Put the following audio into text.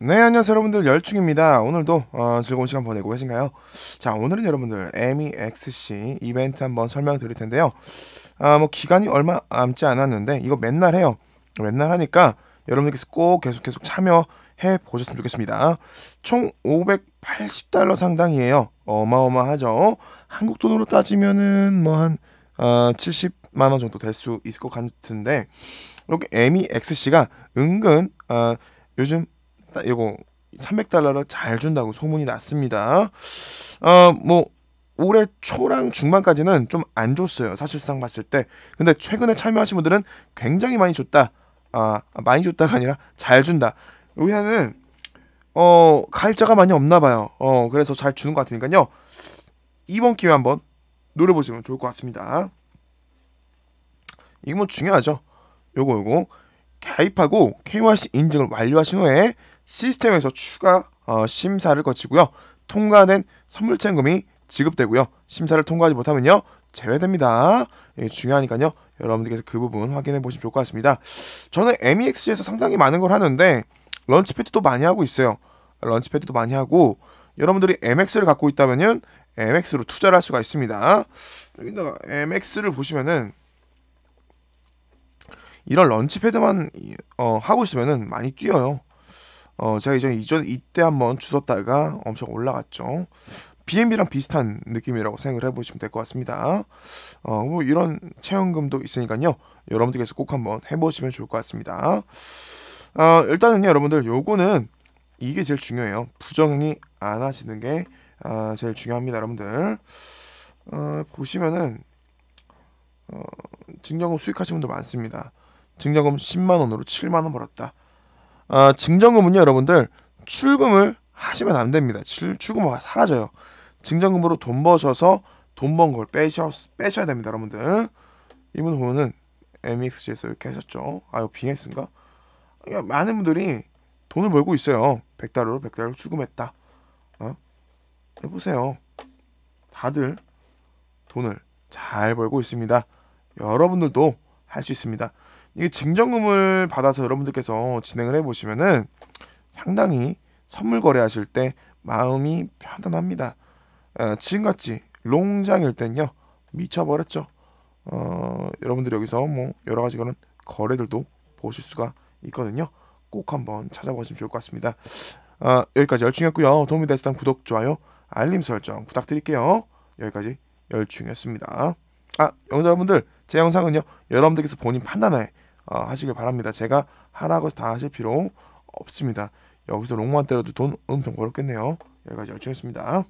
네, 안녕하세요, 여러분들. 열중입니다. 오늘도 어, 즐거운 시간 보내고 계신가요? 자, 오늘은 여러분들 MEXC 이벤트 한번 설명드릴 텐데요. 아, 뭐 기간이 얼마 남지 않았는데 이거 맨날 해요. 맨날 하니까 여러분들께서 꼭 계속 계속 참여해 보셨으면 좋겠습니다. 총 580달러 상당이에요. 어마어마하죠. 한국 돈으로 따지면은 뭐한 어, 70만 원 정도 될 수 있을 것 같은데 이렇게 MEXC가 은근 어, 요즘 이거 300달러를 잘 준다고 소문이 났습니다. 어, 뭐 올해 초랑 중반까지는 좀 안 줬어요. 사실상 봤을 때. 근데 최근에 참여하신 분들은 굉장히 많이 줬다. 아, 많이 줬다가 아니라 잘 준다. 의회는 어, 가입자가 많이 없나 봐요. 어, 그래서 잘 주는 것 같으니까요. 이번 기회 한번 노려보시면 좋을 것 같습니다. 이거 뭐 중요하죠. 요거 요거 가입하고 KYC 인증을 완료하신 후에 시스템에서 추가 어, 심사를 거치고요. 통과된 선물채금이 지급되고요. 심사를 통과하지 못하면요. 제외됩니다. 예, 중요하니까요. 여러분들께서 그 부분 확인해 보시면 좋을 것 같습니다. 저는 MEX에서 상당히 많은 걸 하는데 런치패드도 많이 하고 있어요. 런치패드도 많이 하고 여러분들이 MX를 갖고 있다면 MX로 투자를 할 수가 있습니다. 여기다가 MX를 보시면은 이런 런치패드만 어, 하고 있으면 많이 뛰어요. 어, 제가 이전 이전 이때 한번 주웠다가 엄청 올라갔죠. BNB랑 비슷한 느낌이라고 생각을 해보시면 될 것 같습니다. 어, 뭐 이런 체험금도 있으니까요. 여러분들께서 꼭 한번 해보시면 좋을 것 같습니다. 어, 일단은요, 여러분들 요거는 이게 제일 중요해요. 부정행안 하시는 게 어, 제일 중요합니다, 여러분들. 어, 보시면은 어, 증여금 수익하시는 분들 많습니다. 증여금 10만 원으로 7만 원 벌었다. 아, 증정금은요, 여러분들 출금을 하시면 안 됩니다. 출금은 사라져요. 증정금으로 돈 버셔서 돈 번 걸 빼셔, 빼셔야 됩니다, 여러분들. 이분 보면은 MXG에서 이렇게 하셨죠. 아, 유거빙스인가 그러니까 많은 분들이 돈을 벌고 있어요. 100달러로 100달러 출금했다. 어? 해보세요. 다들 돈을 잘 벌고 있습니다. 여러분들도 할 수 있습니다. 이게 증정금을 받아서 여러분들께서 진행을 해보시면은 상당히 선물 거래하실 때 마음이 편안합니다. 어, 지금같이 롱장일 땐요 미쳐버렸죠. 어, 여러분들 여기서 뭐 여러 가지 그런 거래들도 보실 수가 있거든요. 꼭 한번 찾아보시면 좋을 것 같습니다. 어, 여기까지 열중이었고요. 도움이 되셨다면 구독, 좋아요, 알림 설정 부탁드릴게요. 여기까지 열중이었습니다. 아, 영상 여러분들 제 영상은요 여러분들께서 본인 판단하에 어, 하시길 바랍니다. 제가 하라고 해서 다 하실 필요 없습니다. 여기서 롱만 때려도 돈 엄청 벌었겠네요. 여기까지 열중했습니다.